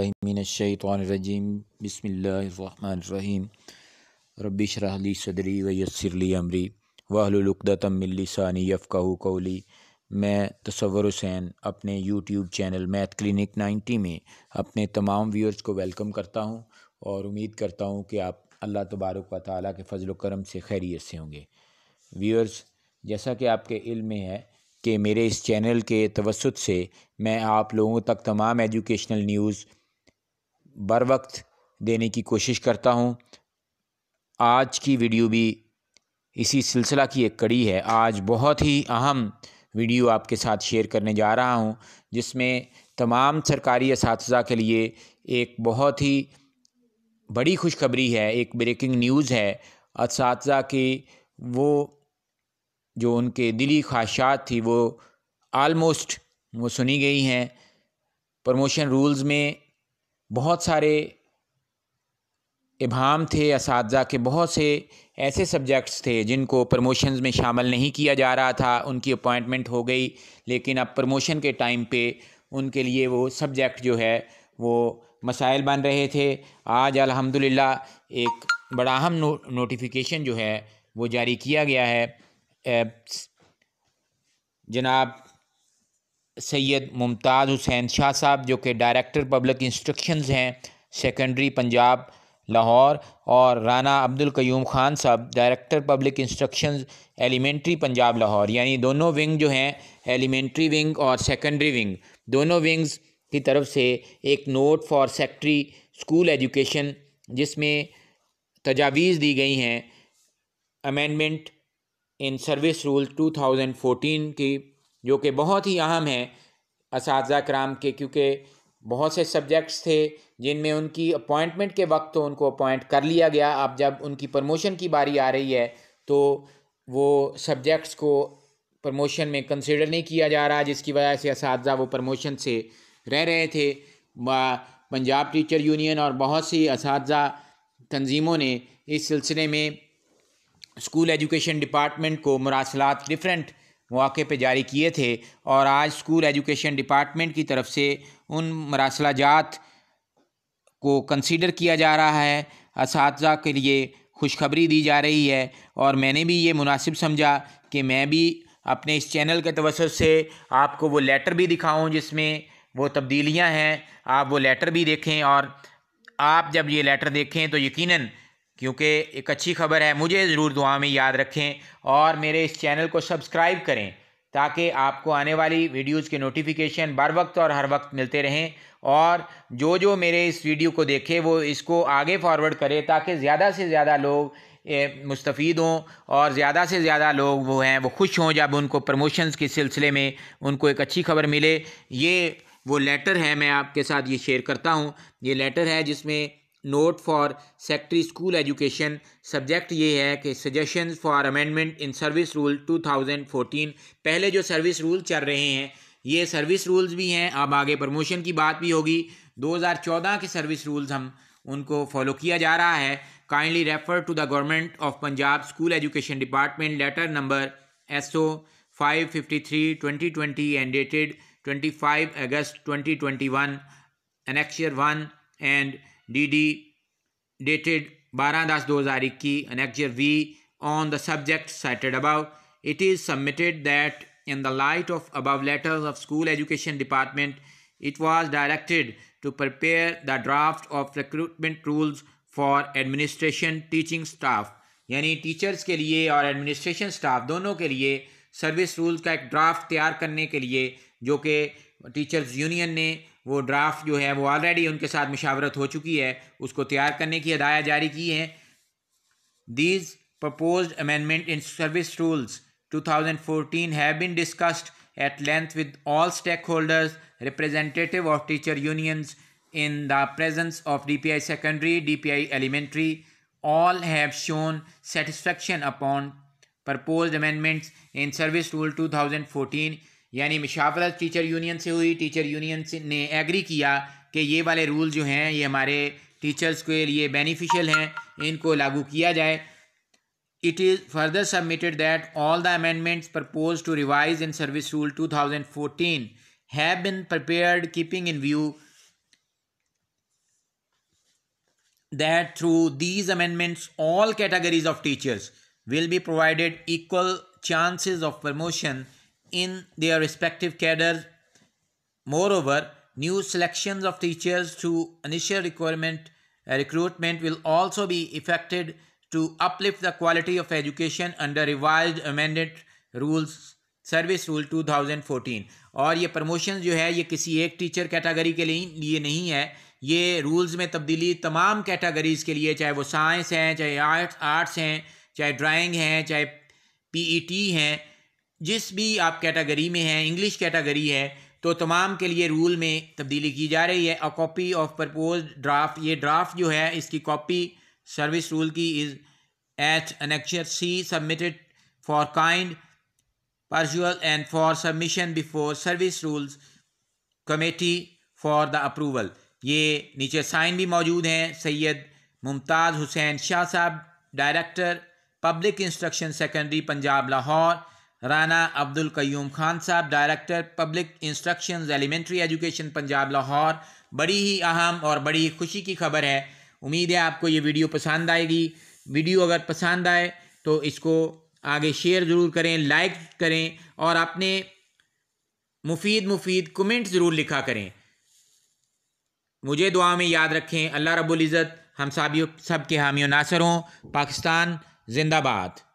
صدري ويسر لي امري सदरी वयसरली अमरी لساني يفقهوا कोली मैं तसवर हुसैन अपने यूट्यूब चैनल मैथ क्लिनिक 90 में अपने तमाम व्यूअर्स को वेलकम करता हूं और उम्मीद करता हूं कि आप अल्लाह तबारक व ताली के फजल करम से खैरियत से होंगे व्यूअर्स जैसा कि आपके इल्म में है कि मेरे इस चैनल के तवसत से मैं आप लोगों तक तमाम एजुकेशनल न्यूज़ बर वक्त देने की कोशिश करता हूँ आज की वीडियो भी इसी सिलसिला की एक कड़ी है आज बहुत ही अहम वीडियो आपके साथ शेयर करने जा रहा हूँ जिसमें तमाम सरकारी इस के लिए एक बहुत ही बड़ी खुशखबरी है एक ब्रेकिंग न्यूज़ है इस के वो जो उनके दिली ख्वाहिशात थी वो आलमोस्ट वो सुनी गई हैं प्रमोशन रूल्स में बहुत सारे इबाम थे इस के बहुत से ऐसे सब्जेक्ट्स थे जिनको प्रमोशंस में शामिल नहीं किया जा रहा था उनकी अपॉइंटमेंट हो गई लेकिन अब प्रमोशन के टाइम पे उनके लिए वो सब्जेक्ट जो है वो मसाइल बन रहे थे आज अल्हम्दुलिल्लाह एक बड़ा अहम नो, नोटिफिकेशन जो है वो जारी किया गया है जनाब सैयद मुमताज़ हुसैन शाह साहब जो कि डायरेक्टर पब्लिक इंस्ट्रक्शंस हैं सेकेंडरी पंजाब लाहौर और राना अब्दुल क्यूम खान साहब director public instructions elementary Punjab Lahore यानी दोनों विंग जो हैं एलिमेंट्री विंग और सेकेंडरी विंग दोनों विंग्स की तरफ से एक note for secretary school education जिसमें तजावीज़ दी गई हैं अमेंडमेंट इन सर्विस रूल 2014 की जो कि बहुत ही अहम है इस कराम के क्योंकि बहुत से सब्जेक्ट्स थे जिनमें उनकी अपॉइंटमेंट के वक्त तो उनको अपॉइंट कर लिया गया अब जब उनकी प्रमोशन की बारी आ रही है तो वो सब्जेक्ट्स को प्रमोशन में कंसिडर नहीं किया जा रहा जिसकी वजह से इस वो प्रमोशन से रह रहे थे पंजाब टीचर यूनियन और बहुत सी इस तंजीमों ने इस सिलसिले में स्कूल एजुकेशन डिपार्टमेंट को मरासलात डिफरेंट मौके पर जारी किए थे और आज स्कूल एजुकेशन डिपार्टमेंट की तरफ से उन मरासला जात को कंसीडर किया जा रहा है इस के लिए खुशखबरी दी जा रही है और मैंने भी ये मुनासिब समझा कि मैं भी अपने इस चैनल के तवसत से आपको वो लेटर भी दिखाऊं जिसमें वो तब्दीलियां हैं आप वो लेटर भी देखें और आप जब ये लेटर देखें तो यकीनन क्योंकि एक अच्छी खबर है मुझे ज़रूर दुआ में याद रखें और मेरे इस चैनल को सब्सक्राइब करें ताकि आपको आने वाली वीडियोज़ के नोटिफिकेशन बर वक्त और हर वक्त मिलते रहें और जो जो मेरे इस वीडियो को देखे वो इसको आगे फॉरवर्ड करे ताकि ज़्यादा से ज़्यादा लोग मुस्तफ़ हों और ज़्यादा से ज़्यादा लोग वो हैं वो खुश हों जब उनको प्रमोशंस के सिलसिले में उनको एक अच्छी खबर मिले ये वो लेटर है मैं आपके साथ ये शेयर करता हूँ ये लेटर है जिसमें note for secretary school education subject ये है कि suggestion for amendment in service rule 2014 पहले जो सर्विस रूल चल रहे हैं ये सर्विस रूल्स भी हैं अब आगे प्रमोशन की बात भी होगी 2014 के सर्विस रूल्स हम उनको फॉलो किया जा रहा है kindly refer to the government of Punjab school education department letter number S O five fifty three twenty twenty and dated twenty five August twenty twenty one annexure one and D D dated बारह दस दो हज़ार इक्की annexure V on the subject cited above it is submitted that in the light of above letters of school education department it was directed to prepare the draft of recruitment rules for administration teaching staff यानी teachers के लिए और administration staff दोनों के लिए service rules का एक draft तैयार करने के लिए जो कि टीचर्स यूनियन ने वो ड्राफ्ट जो है वो ऑलरेडी उनके साथ मशावरत हो चुकी है उसको तैयार करने की हदायत जारी की है these propose amendment in service rules 2014 have been discussed at length with all stakeholders representative of teacher unions in the presence of D P I secondary D P I elementary all have shown satisfaction upon propose amendments in service rule two thousand fourteen यानी मुशावरत teacher union से हुई teacher union ने agree किया कि ये वाले rule जो हैं ये हमारे टीचर्स के लिए बेनिफिशियल हैं इनको लागू किया जाए it is further submitted that all the amendments propose to revise in service rule two thousand have been prepared keeping in view that through these amendments all categories of teachers will be provided equal chances of promotion in their respective cadres. Moreover, new selections of teachers to initial requirement uh, recruitment will also be effected to uplift the quality of education under revised amended rules service rule 2014 aur ye promotions jo hai ye kisi ek teacher category ke liye liye nahi hai ये rules में तब्दीली तमाम categories के लिए चाहे वो science हैं चाहे आर्ट्स आर्ट्स हैं चाहे ड्राइंग हैं चाहे पीईटी हैं जिस भी आप कैटेगरी में हैं इंग्लिश कैटेगरी है तो तमाम के लिए रूल में तब्दीली की जा रही है a copy of propose draft ये ड्राफ्ट जो है इसकी कॉपी सर्विस रूल की is H annexure C submitted for kind partial and for submission before service rules committee for the approval ये नीचे साइन भी मौजूद हैं सैयद मुमताज़ हुसैन शाह साहब director public instruction secondary Punjab Lahore Rana Abdul Qayyum Khan साहब director public instruction elementary education Punjab Lahore बड़ी ही अहम और बड़ी खुशी की खबर है उम्मीद है आपको ये वीडियो पसंद आएगी वीडियो अगर पसंद आए तो इसको आगे शेयर ज़रूर करें लाइक करें और अपने मुफीद मुफीद कमेंट ज़रूर लिखा करें मुझे दुआ में याद रखें अल्लाह रब्बुल हम साबियों सब के हामी नासर हों पाकिस्तान जिंदाबाद